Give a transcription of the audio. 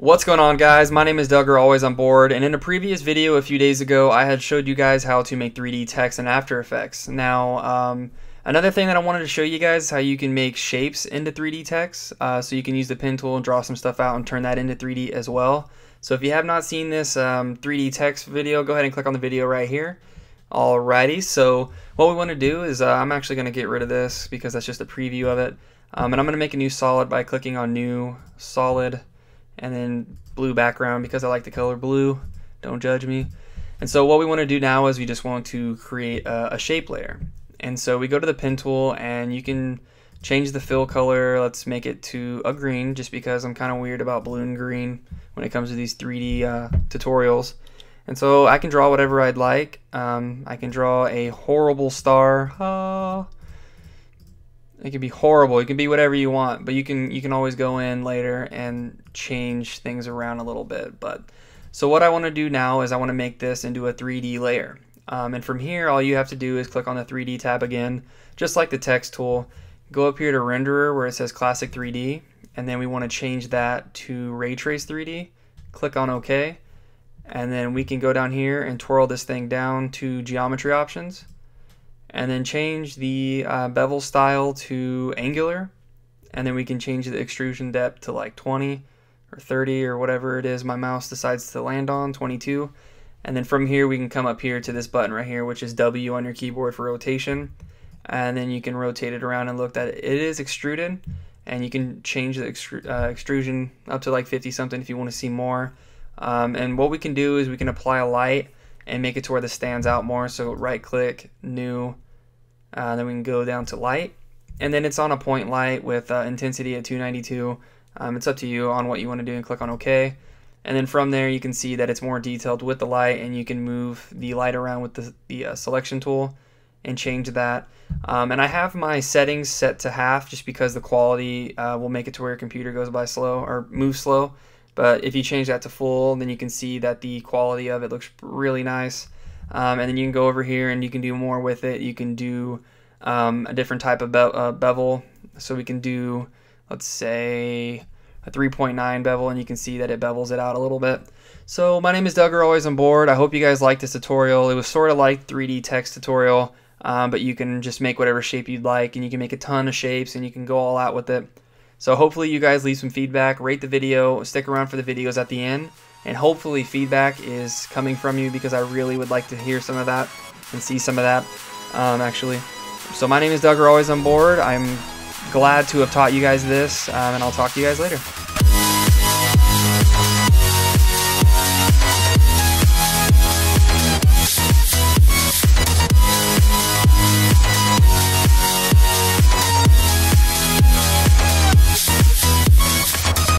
What's going on guys? My name is Duggar, always on board, and in a previous video a few days ago I had showed you guys how to make 3D text in After Effects. Now, um, another thing that I wanted to show you guys is how you can make shapes into 3D text, uh, so you can use the pen tool and draw some stuff out and turn that into 3D as well. So if you have not seen this um, 3D text video, go ahead and click on the video right here. Alrighty, so what we want to do is uh, I'm actually going to get rid of this because that's just a preview of it. Um, and I'm going to make a new solid by clicking on new solid and then blue background because I like the color blue. Don't judge me. And so what we want to do now is we just want to create a, a shape layer. And so we go to the pen tool and you can change the fill color. Let's make it to a green just because I'm kind of weird about blue and green when it comes to these 3D uh, tutorials. And so I can draw whatever I'd like. Um, I can draw a horrible star. Uh, it can be horrible. It can be whatever you want, but you can you can always go in later and change things around a little bit. But so what I want to do now is I want to make this into a 3D layer. Um, and from here, all you have to do is click on the 3D tab again, just like the text tool. Go up here to renderer where it says classic 3D, and then we want to change that to ray trace 3D. Click on OK, and then we can go down here and twirl this thing down to geometry options and then change the uh, bevel style to angular and then we can change the extrusion depth to like 20 or 30 or whatever it is my mouse decides to land on 22 and then from here we can come up here to this button right here which is W on your keyboard for rotation and then you can rotate it around and look that it is extruded and you can change the extru uh, extrusion up to like 50 something if you want to see more um, and what we can do is we can apply a light and make it to where this stands out more. So right click, new, uh, then we can go down to light. And then it's on a point light with uh, intensity at 292. Um, it's up to you on what you want to do and click on OK. And then from there, you can see that it's more detailed with the light and you can move the light around with the, the uh, selection tool and change that. Um, and I have my settings set to half just because the quality uh, will make it to where your computer goes by slow or moves slow. But if you change that to full, then you can see that the quality of it looks really nice. Um, and then you can go over here and you can do more with it. You can do um, a different type of be uh, bevel. So we can do, let's say, a 3.9 bevel and you can see that it bevels it out a little bit. So my name is Duggar, always on board. I hope you guys liked this tutorial. It was sort of like 3D text tutorial, um, but you can just make whatever shape you'd like and you can make a ton of shapes and you can go all out with it. So hopefully you guys leave some feedback, rate the video, stick around for the videos at the end, and hopefully feedback is coming from you because I really would like to hear some of that and see some of that, um, actually. So my name is Doug, we're always on board. I'm glad to have taught you guys this, um, and I'll talk to you guys later.